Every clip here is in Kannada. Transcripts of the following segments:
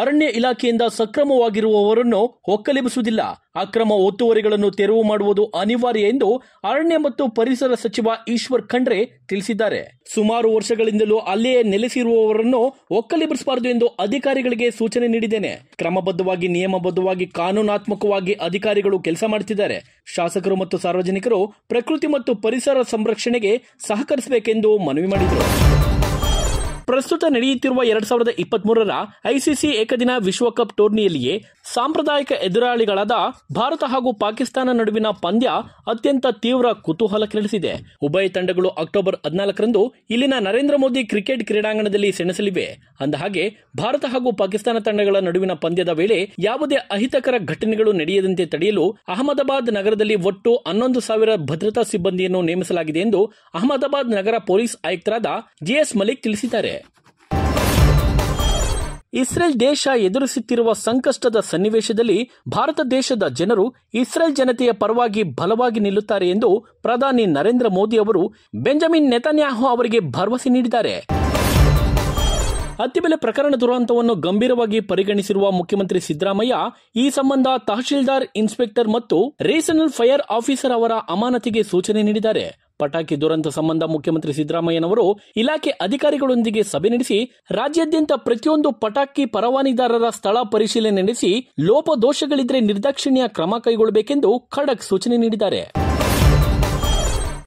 ಅರಣ್ಯ ಇಲಾಖೆಯಿಂದ ಸಕ್ರಮವಾಗಿರುವವರನ್ನು ಒಕ್ಕಲೆಬಿಸುವುದಿಲ್ಲ ಅಕ್ರಮ ಒತ್ತುವರಿಗಳನ್ನು ತೆರವು ಮಾಡುವುದು ಅನಿವಾರ್ಯ ಎಂದು ಅರಣ್ಯ ಮತ್ತು ಪರಿಸರ ಸಚಿವ ಈಶ್ವರ್ ಖಂಡ್ರೆ ತಿಳಿಸಿದ್ದಾರೆ ಸುಮಾರು ವರ್ಷಗಳಿಂದಲೂ ಅಲ್ಲಿಯೇ ನೆಲೆಸಿರುವವರನ್ನು ಒಕ್ಕಲೆಬಿಸಬಾರದು ಎಂದು ಅಧಿಕಾರಿಗಳಿಗೆ ಸೂಚನೆ ನೀಡಿದ್ದೇನೆ ಕ್ರಮಬದ್ಧವಾಗಿ ನಿಯಮಬದ್ಧವಾಗಿ ಕಾನೂನಾತ್ಮಕವಾಗಿ ಅಧಿಕಾರಿಗಳು ಕೆಲಸ ಮಾಡುತ್ತಿದ್ದಾರೆ ಶಾಸಕರು ಮತ್ತು ಸಾರ್ವಜನಿಕರು ಪ್ರಕೃತಿ ಮತ್ತು ಪರಿಸರ ಸಂರಕ್ಷಣೆಗೆ ಸಹಕರಿಸಬೇಕೆಂದು ಮನವಿ ಮಾಡಿದರು ಪ್ರಸ್ತುತ ನಡೆಯುತ್ತಿರುವ ಎರಡ್ ಸಾವಿರದ ಇಪ್ಪತ್ಮೂರರ ಐಸಿಸಿ ಏಕದಿನ ವಿಶ್ವಕಪ್ ಟೂರ್ನಿಯಲ್ಲಿಯೇ ಸಾಂಪ್ರದಾಯಿಕ ಎದುರಾಳಿಗಳಾದ ಭಾರತ ಹಾಗೂ ಪಾಕಿಸ್ತಾನ ನಡುವಿನ ಪಂದ್ಯ ಅತ್ಯಂತ ತೀವ್ರ ಕುತೂಹಲ ಕೆರಳಿಸಿದೆ ಉಭಯ ತಂಡಗಳು ಅಕ್ಟೋಬರ್ ಹದಿನಾಲ್ಕರಂದು ಇಲ್ಲಿನ ನರೇಂದ್ರ ಮೋದಿ ಕ್ರಿಕೆಟ್ ಕ್ರೀಡಾಂಗಣದಲ್ಲಿ ಸೆಣಸಲಿವೆ ಅಂದಹಾಗೆ ಭಾರತ ಹಾಗೂ ಪಾಕಿಸ್ತಾನ ತಂಡಗಳ ನಡುವಿನ ಪಂದ್ಯದ ವೇಳೆ ಯಾವುದೇ ಅಹಿತಕರ ಘಟನೆಗಳು ನಡೆಯದಂತೆ ತಡೆಯಲು ಅಹಮದಾಬಾದ್ ನಗರದಲ್ಲಿ ಒಟ್ಟು ಹನ್ನೊಂದು ಸಾವಿರ ಭದ್ರತಾ ಸಿಬ್ಬಂದಿಯನ್ನು ನೇಮಿಸಲಾಗಿದೆ ಎಂದು ಅಹಮದಾಬಾದ್ ನಗರ ಪೊಲೀಸ್ ಆಯುಕ್ತರಾದ ಜಿಎಸ್ ಮಲಿಕ್ ತಿಳಿಸಿದ್ದಾರೆ ಇಸ್ರೇಲ್ ದೇಶ ಎದುರಿಸುತ್ತಿರುವ ಸಂಕಷ್ಟದ ಸನ್ನಿವೇಶದಲ್ಲಿ ಭಾರತ ದೇಶದ ಜನರು ಇಸ್ರೇಲ್ ಜನತೆಯ ಪರವಾಗಿ ಬಲವಾಗಿ ನಿಲ್ಲುತ್ತಾರೆ ಎಂದು ಪ್ರಧಾನಿ ನರೇಂದ್ರ ಮೋದಿ ಅವರು ಬೆಂಜಮಿನ್ ನೆತನ್ಯಾಹು ಅವರಿಗೆ ಭರವಸೆ ನೀಡಿದ್ದಾರೆ ಬೆಲೆ ಪ್ರಕರಣ ದುರಂತವನ್ನು ಗಂಭೀರವಾಗಿ ಪರಿಗಣಿಸಿರುವ ಮುಖ್ಯಮಂತ್ರಿ ಸಿದ್ದರಾಮಯ್ಯ ಈ ಸಂಬಂಧ ತಹಶೀಲ್ದಾರ್ ಇನ್ಸ್ಪೆಕ್ಟರ್ ಮತ್ತು ರೀಸನಲ್ ಫೈರ್ ಆಫೀಸರ್ ಅವರ ಅಮಾನತಿಗೆ ಸೂಚನೆ ನೀಡಿದ್ದಾರೆ ಪಟಾಕಿ ದುರಂತ ಸಂಬಂಧ ಮುಖ್ಯಮಂತ್ರಿ ಸಿದ್ದರಾಮಯ್ಯನವರು ಇಲಾಖೆ ಅಧಿಕಾರಿಗಳೊಂದಿಗೆ ಸಭೆ ನಡೆಸಿ ರಾಜ್ಯಾದ್ಯಂತ ಪ್ರತಿಯೊಂದು ಪಟಾಕಿ ಪರವಾನಿದಾರರ ಸ್ಥಳ ಪರಿಶೀಲನೆ ನಡೆಸಿ ಲೋಪದೋಷಗಳಿದ್ರೆ ನಿರ್ದಾಕ್ಷಿಣ್ಯ ಕ್ರಮ ಕೈಗೊಳ್ಳಬೇಕೆಂದು ಖಡಕ್ ಸೂಚನೆ ನೀಡಿದ್ದಾರೆ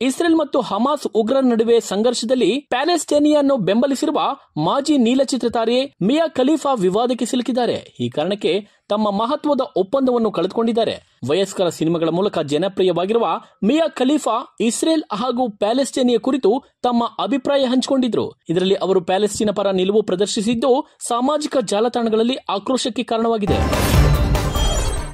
ಇಸ್ರೇಲ್ ಮತ್ತು ಹಮಾಸ್ ಉಗ್ರರ ನಡುವೆ ಸಂಘರ್ಷದಲ್ಲಿ ಪ್ಯಾಲೆಸ್ಟೇನಿಯನ್ನು ಬೆಂಬಲಿಸಿರುವ ಮಾಜಿ ನೀಲಚಿತ್ರ ತಾರೆ ಮಿಯಾ ಖಲೀಫಾ ವಿವಾದಕ್ಕೆ ಸಿಲುಕಿದ್ದಾರೆ ಈ ಕಾರಣಕ್ಕೆ ತಮ್ಮ ಮಹತ್ವದ ಒಪ್ಪಂದವನ್ನು ಕಳೆದುಕೊಂಡಿದ್ದಾರೆ ವಯಸ್ಕರ ಸಿನಿಮಾಗಳ ಮೂಲಕ ಜನಪ್ರಿಯವಾಗಿರುವ ಮಿಯಾ ಖಲೀಫಾ ಇಸ್ರೇಲ್ ಹಾಗೂ ಪ್ಯಾಲೆಸ್ಟೇನಿಯ ಕುರಿತು ತಮ್ಮ ಅಭಿಪ್ರಾಯ ಹಂಚಿಕೊಂಡಿದ್ರು ಇದರಲ್ಲಿ ಅವರು ಪ್ಯಾಲೆಸ್ಟೀನ ಪರ ನಿಲುವು ಪ್ರದರ್ಶಿಸಿದ್ದು ಸಾಮಾಜಿಕ ಜಾಲತಾಣಗಳಲ್ಲಿ ಆಕ್ರೋಶಕ್ಕೆ ಕಾರಣವಾಗಿದೆ